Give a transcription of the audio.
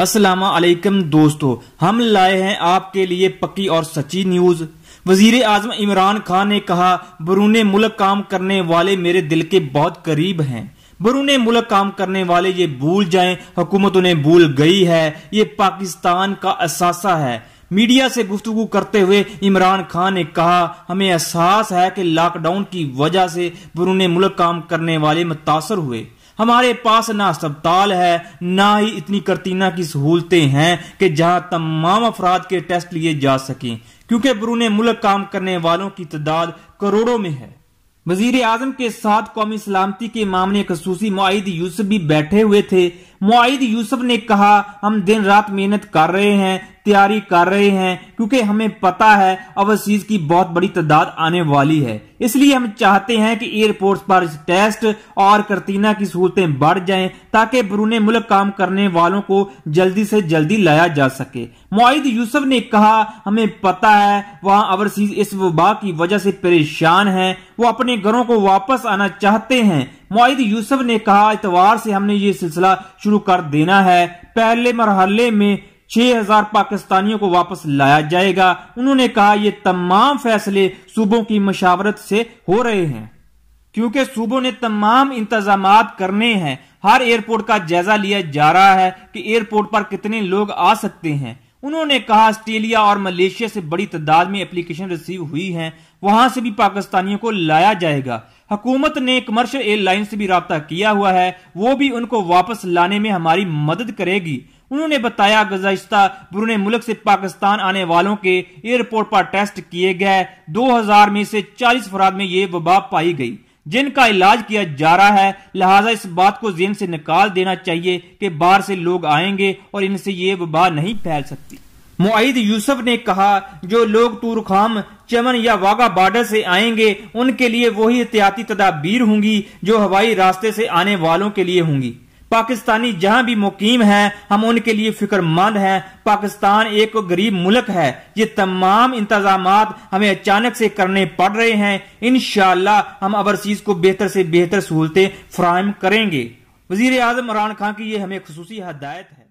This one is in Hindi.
असलकम दोस्तों हम लाए हैं आपके लिए पक्की और सच्ची न्यूज वजीर आजम इमरान खान ने कहा बरून मुल्क काम करने वाले मेरे दिल के बहुत करीब हैं बरून मुल्क काम करने वाले ये भूल जाएं हुकूमत उन्हें भूल गई है ये पाकिस्तान का असासा है मीडिया से गुफ्तु करते हुए इमरान खान ने कहा हमें एहसास है कि लॉकडाउन की वजह से बरून मुल्क काम करने वाले मुतासर हुए हमारे पास ना अस्पताल है ना ही इतनी करतीना की सहूलतें हैं कि जहां तमाम अफराद के टेस्ट लिए जा सकें क्योंकि बरून मुल्क काम करने वालों की तादाद करोड़ों में है वजीर आजम के साथ कौमी सलामती के मामले खसूसी मुआद यूसुफ भी बैठे हुए थे मुआद यूसुफ ने कहा हम दिन रात मेहनत कर रहे हैं तैयारी कर रहे हैं क्योंकि हमें पता है ओवरसीज की बहुत बड़ी तादाद आने वाली है इसलिए हम चाहते हैं कि एयरपोर्ट पर टेस्ट और करतीना की सहूलतें बढ़ जाएं ताकि बरूने मुल्क काम करने वालों को जल्दी से जल्दी लाया जा सके मोहिद यूसुफ ने कहा हमें पता है वहाँ ओवरसीज इस वबा की वजह से परेशान है वो अपने घरों को वापस आना चाहते हैं मोहिद यूसुफ ने कहा इतवार से हमने ये सिलसिला शुरू कर देना है पहले मरहले में 6000 पाकिस्तानियों को वापस लाया जाएगा उन्होंने कहा ये तमाम फैसले सूबों की मशावरत से हो रहे हैं क्योंकि सूबों ने तमाम इंतजाम करने हैं हर एयरपोर्ट का जायजा लिया जा रहा है कि एयरपोर्ट पर कितने लोग आ सकते हैं उन्होंने कहा ऑस्ट्रेलिया और मलेशिया से बड़ी तादाद में एप्लीकेशन रिसीव हुई हैं वहां से भी पाकिस्तानियों को लाया जाएगा हुकूमत ने कमर्शियल एयरलाइन से भी रहा किया हुआ है वो भी उनको वापस लाने में हमारी मदद करेगी उन्होंने बताया गुजशत बुरुने मुल्क से पाकिस्तान आने वालों के एयरपोर्ट पर टेस्ट किए गए 2000 में से 40 फराद में ये वबा पाई गई जिनका इलाज किया जा रहा है लिहाजा इस बात को जेन से निकाल देना चाहिए कि बाहर से लोग आएंगे और इनसे ये वबा नहीं फैल सकती मुआद यूसुफ ने कहा जो लोग खाम चमन या वागा बॉर्डर से आएंगे उनके लिए वही एहतियाती तदाबीर होंगी जो हवाई रास्ते से आने वालों के लिए होंगी पाकिस्तानी जहां भी मुकीम है हम उनके लिए फिक्रमंद हैं पाकिस्तान एक गरीब मुल्क है ये तमाम इंतजाम हमें अचानक से करने पड़ रहे हैं इन हम चीज को बेहतर से बेहतर सहूलतें फ्राहम करेंगे वजीर आजम इमरान खान की ये हमें खसूसी हदायत है